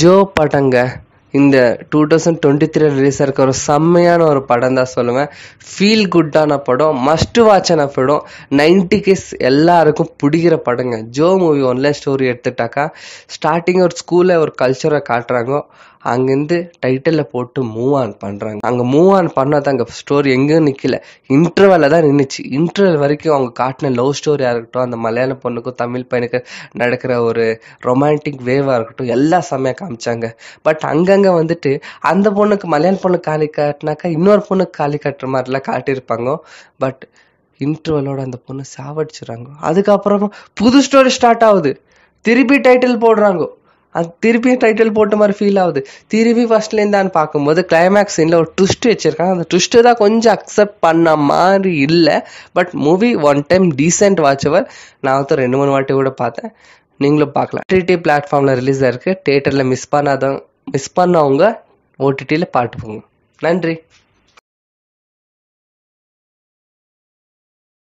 Joe படங்க இந்த two thousand twenty three release இருக்க ஒரு செம்மையான ஒரு படம் தான் சொல்லுவேன் ஃபீல் குட்டான படம் மஸ்ட் வாட்சான படம் நைன்டி கிஸ் எல்லாருக்கும் பிடிக்கிற படங்க ஜோ மூவி ஒன்லைன் ஸ்டோரி எடுத்துட்டாக்கா ஸ்டார்டிங் ஒரு ஸ்கூலில் ஒரு கல்ச்சரை காட்டுறாங்க அங்கேருந்து டைட்டிலில் போட்டு மூவ் ஆன் பண்ணுறாங்க அங்கே மூவ் ஆன் பண்ணால் தான் அங்கே ஸ்டோரி எங்கேயும் நிற்கல இன்டர்வலில் தான் நின்றுச்சு இன்டர்வல் வரைக்கும் அவங்க காட்டின லவ் ஸ்டோரியாக இருக்கட்டும் அந்த மலையாள பொண்ணுக்கும் தமிழ் பையனுக்கு நடக்கிற ஒரு ரொமான்டிக் வேவாக இருக்கட்டும் எல்லா செம்மையாக காமிச்சாங்க பட் அங்கங்கே வந்துட்டு அந்த பொண்ணுக்கு மலையாள பொண்ணு காலி காட்டினாக்கா இன்னொரு பொண்ணுக்கு காலி காட்டுற மாதிரிலாம் காட்டியிருப்பாங்க பட் இன்டர்வலோட அந்த பொண்ணு சாவடிச்சுறாங்க அதுக்கப்புறமா புது ஸ்டோரி ஸ்டார்ட் ஆகுது திருப்பி டைட்டில் போடுறாங்க அது திருப்பியும் டைட்டில் போட்ட மாதிரி ஃபீல் ஆகுது திருப்பி ஃபர்ஸ்ட்லேருந்தான்னு பார்க்கும்போது கிளைமேக்ஸ் சீனில் ஒரு ட்விஸ்ட் வச்சிருக்காங்க அந்த ட்விஸ்ட்டு தான் கொஞ்சம் அக்செப்ட் பண்ண மாதிரி இல்லை but movie one time decent வாட்சவர் நான் வந்து ரெண்டு மூணு வாட்டி கூட பார்த்தேன் நீங்களும் பார்க்கலாம் டிடி பிளாட்ஃபார்மில் ரிலீஸ் ஆயிருக்கு தேட்டரில் மிஸ் பண்ணாதவங்க மிஸ் பண்ணவங்க ஓடிடியில் பாட்டு போங்க நன்றி